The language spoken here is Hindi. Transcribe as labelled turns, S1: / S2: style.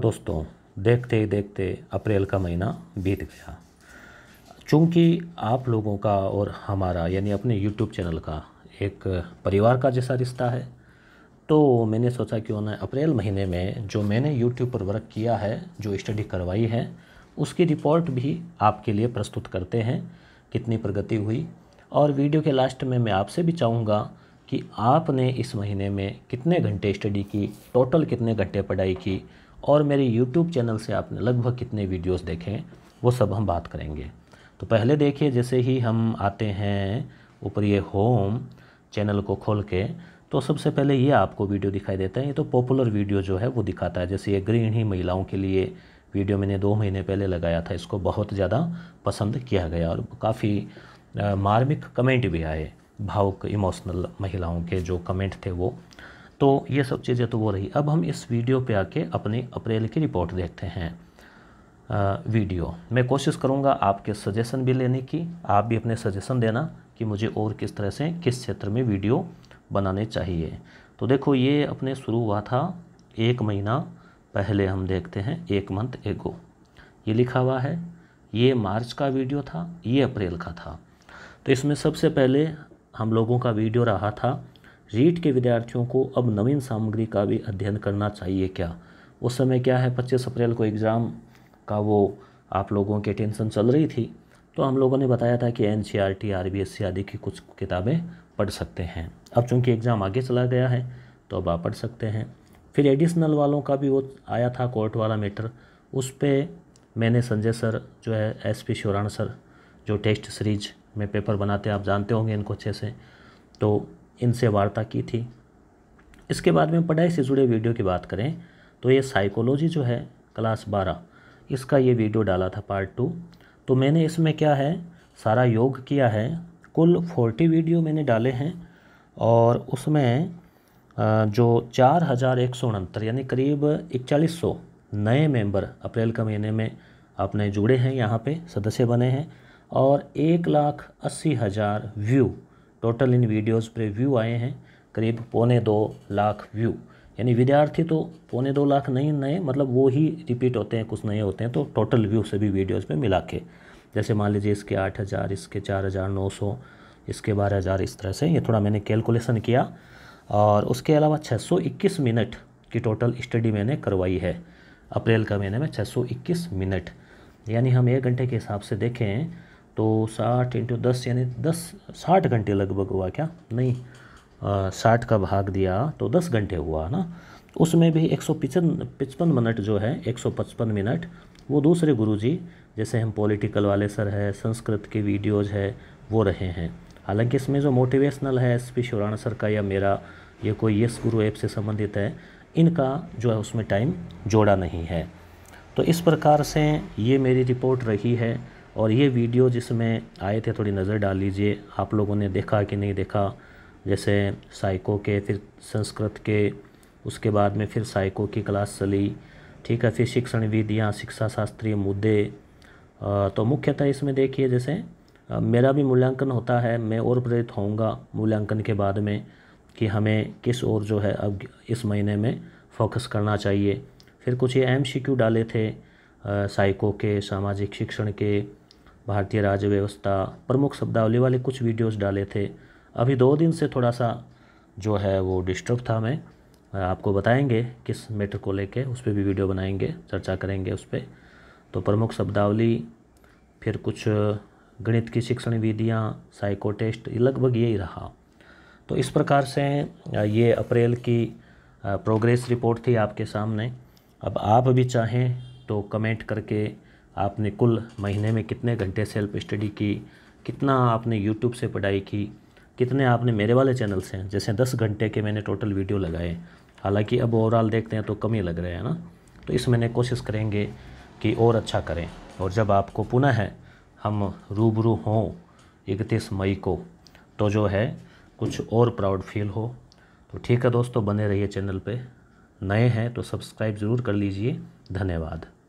S1: दोस्तों देखते ही देखते अप्रैल का महीना बीत गया चूँकि आप लोगों का और हमारा यानी अपने यूट्यूब चैनल का एक परिवार का जैसा रिश्ता है तो मैंने सोचा क्यों ना अप्रैल महीने में जो मैंने यूट्यूब पर वर्क किया है जो स्टडी करवाई है उसकी रिपोर्ट भी आपके लिए प्रस्तुत करते हैं कितनी प्रगति हुई और वीडियो के लास्ट में मैं आपसे भी चाहूँगा कि आपने इस महीने में कितने घंटे स्टडी की टोटल कितने घंटे पढ़ाई की और मेरे यूट्यूब चैनल से आपने लगभग कितने वीडियोस देखे वो सब हम बात करेंगे तो पहले देखिए जैसे ही हम आते हैं ऊपर ये होम चैनल को खोल के तो सबसे पहले ये आपको वीडियो दिखाई देता है ये तो पॉपुलर वीडियो जो है वो दिखाता है जैसे ये गृहिणी महिलाओं के लिए वीडियो मैंने दो महीने पहले लगाया था इसको बहुत ज़्यादा पसंद किया गया और काफ़ी मार्मिक कमेंट भी आए भावुक इमोशनल महिलाओं के जो कमेंट थे वो तो ये सब चीज़ें तो वो रही अब हम इस वीडियो पे आके अपनी अप्रैल की रिपोर्ट देखते हैं आ, वीडियो मैं कोशिश करूँगा आपके सजेशन भी लेने की आप भी अपने सजेशन देना कि मुझे और किस तरह से किस क्षेत्र में वीडियो बनाने चाहिए तो देखो ये अपने शुरू हुआ था एक महीना पहले हम देखते हैं एक मंथ एगो ये लिखा हुआ है ये मार्च का वीडियो था ये अप्रैल का था तो इसमें सबसे पहले हम लोगों का वीडियो रहा था रीट के विद्यार्थियों को अब नवीन सामग्री का भी अध्ययन करना चाहिए क्या उस समय क्या है पच्चीस अप्रैल को एग्ज़ाम का वो आप लोगों की टेंशन चल रही थी तो हम लोगों ने बताया था कि N C R T R B S C आदि की कुछ किताबें पढ़ सकते हैं अब चूँकि एग्ज़ाम आगे चला गया है तो अब आप पढ़ सकते हैं फिर एडिशनल वालों का भी वो आया था कोर्ट वाला मैटर उस पर मैंने संजय सर जो है एस पी शिवराण सर जो टेस्ट सीरीज में पेपर बनाते हैं आप जानते होंगे इनको अच्छे से तो इनसे वार्ता की थी इसके बाद में पढ़ाई से जुड़े वीडियो की बात करें तो ये साइकोलॉजी जो है क्लास बारह इसका ये वीडियो डाला था पार्ट टू तो मैंने इसमें क्या है सारा योग किया है कुल फोर्टी वीडियो मैंने डाले हैं और उसमें जो चार हज़ार एक सौ उनहत्तर यानी करीब इकचालीस सौ नए मेंबर अप्रैल के महीने में आपने जुड़े हैं यहाँ पे सदस्य बने हैं और एक लाख अस्सी हज़ार व्यू टोटल इन वीडियोस पे व्यू आए हैं करीब पौने दो लाख व्यू यानी विद्यार्थी तो पौने दो लाख नहीं नए मतलब वो ही रिपीट होते हैं कुछ नए होते हैं तो टोटल व्यू सभी वीडियोज़ पर मिला के जैसे मान लीजिए इसके आठ हज़ार इसके चार हज़ार नौ सौ इसके बारह हज़ार इस तरह से ये थोड़ा मैंने कैलकुलेसन किया और उसके अलावा छः मिनट की टोटल स्टडी मैंने करवाई है अप्रैल का महीने में 621 मिनट यानी हम एक घंटे के हिसाब से देखें तो साठ इंटू दस यानी दस साठ घंटे लगभग हुआ क्या नहीं साठ का भाग दिया तो दस घंटे हुआ ना उसमें भी एक सौ मिनट जो है एक सौ पचपन मिनट वो दूसरे गुरुजी जैसे हम पॉलिटिकल वाले सर है संस्कृत के वीडियोज़ है वो रहे हैं हालांकि इसमें जो मोटिवेशनल है एस पी शिवराणा सर का या मेरा ये कोई यस गुरु ऐप से संबंधित है इनका जो है उसमें टाइम जोड़ा नहीं है तो इस प्रकार से ये मेरी रिपोर्ट रही है और ये वीडियो जिसमें आए थे थोड़ी नज़र डाल लीजिए आप लोगों ने देखा कि नहीं देखा जैसे साइको के फिर संस्कृत के उसके बाद में फिर साइको की क्लास चली ठीक है फिर शिक्षण विधियाँ शिक्षा शास्त्रीय मुद्दे तो मुख्यतः इसमें देखिए जैसे मेरा भी मूल्यांकन होता है मैं और प्रेरित होऊंगा मूल्यांकन के बाद में कि हमें किस ओर जो है अब इस महीने में फोकस करना चाहिए फिर कुछ ये एम डाले थे साइको के सामाजिक शिक्षण के भारतीय राज्य व्यवस्था प्रमुख शब्दावली वाले कुछ वीडियोस डाले थे अभी दो दिन से थोड़ा सा जो है वो डिस्टर्ब था मैं आपको बताएंगे किस मैटर को लेके उस पर भी वीडियो बनाएंगे चर्चा करेंगे उस पर तो प्रमुख शब्दावली फिर कुछ गणित की शिक्षण विधियाँ साइको टेस्ट लगभग यही रहा तो इस प्रकार से ये अप्रैल की प्रोग्रेस रिपोर्ट थी आपके सामने अब आप भी चाहें तो कमेंट करके आपने कुल महीने में कितने घंटे सेल्फ स्टडी की कितना आपने यूट्यूब से पढ़ाई की कितने आपने मेरे वाले चैनल से हैं जैसे दस घंटे के मैंने टोटल वीडियो लगाए हालांकि अब ओवरऑल देखते हैं तो कम ही लग रहे हैं ना तो इस महीने कोशिश करेंगे कि और अच्छा करें और जब आपको पुनः है हम रूबरू हों इकतीस मई को तो जो है कुछ और प्राउड फील हो तो ठीक है दोस्तों बने रहिए चैनल पे नए हैं तो सब्सक्राइब ज़रूर कर लीजिए धन्यवाद